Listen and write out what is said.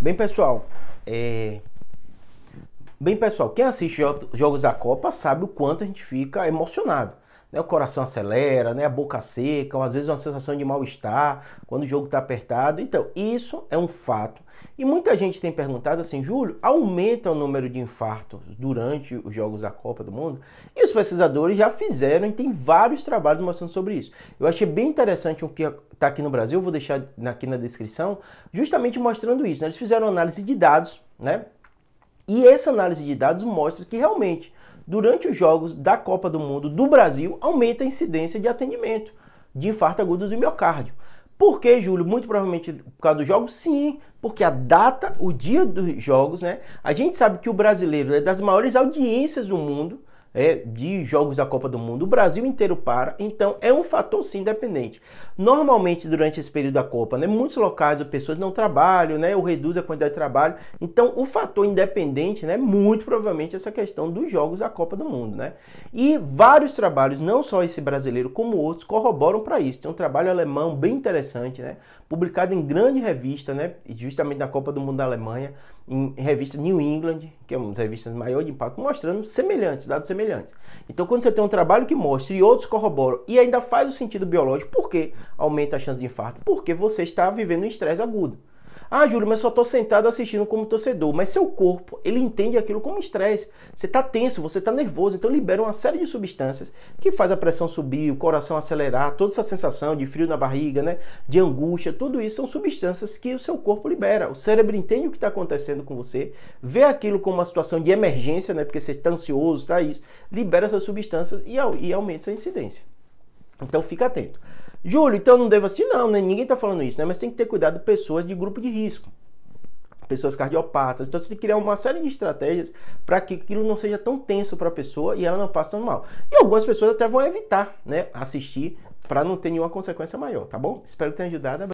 Bem, pessoal, é... Bem, pessoal, quem assiste Jogos da Copa sabe o quanto a gente fica emocionado né, o coração acelera, né, a boca seca, ou às vezes uma sensação de mal-estar quando o jogo está apertado. Então, isso é um fato. E muita gente tem perguntado assim, Júlio, aumenta o número de infartos durante os jogos da Copa do Mundo? E os pesquisadores já fizeram e tem vários trabalhos mostrando sobre isso. Eu achei bem interessante o que está aqui no Brasil, vou deixar aqui na descrição, justamente mostrando isso. Né? Eles fizeram análise de dados, né? E essa análise de dados mostra que realmente durante os jogos da Copa do Mundo do Brasil, aumenta a incidência de atendimento de infarto agudo do miocárdio. Por que, Júlio? Muito provavelmente por causa dos jogos? Sim, porque a data, o dia dos jogos, né? A gente sabe que o brasileiro é das maiores audiências do mundo, é, de jogos da Copa do Mundo, o Brasil inteiro para, então é um fator sim independente. Normalmente durante esse período da Copa, né, muitos locais as pessoas não trabalham, né, ou reduz a quantidade de trabalho, então o fator independente, né, muito provavelmente essa questão dos jogos da Copa do Mundo, né. E vários trabalhos, não só esse brasileiro como outros, corroboram para isso. Tem um trabalho alemão bem interessante, né, publicado em grande revista, né, justamente na Copa do Mundo da Alemanha, em revista New England, que é uma das revistas maior de impacto, mostrando semelhantes, dados semelhantes semelhantes. Então, quando você tem um trabalho que mostra e outros corroboram e ainda faz o sentido biológico, por que aumenta a chance de infarto? Porque você está vivendo um estresse agudo. Ah, Júlio, mas só estou sentado assistindo como torcedor. Mas seu corpo, ele entende aquilo como estresse. Você está tenso, você está nervoso, então libera uma série de substâncias que faz a pressão subir, o coração acelerar, toda essa sensação de frio na barriga, né? De angústia, tudo isso são substâncias que o seu corpo libera. O cérebro entende o que está acontecendo com você, vê aquilo como uma situação de emergência, né? Porque você está ansioso, está isso, libera essas substâncias e, e aumenta essa incidência. Então fica atento. Júlio, então eu não devo assistir? Não, né? ninguém está falando isso, né? Mas tem que ter cuidado de pessoas de grupo de risco, pessoas cardiopatas. Então você tem que criar uma série de estratégias para que aquilo não seja tão tenso para a pessoa e ela não passe tão mal. E algumas pessoas até vão evitar né, assistir para não ter nenhuma consequência maior, tá bom? Espero que tenha ajudado.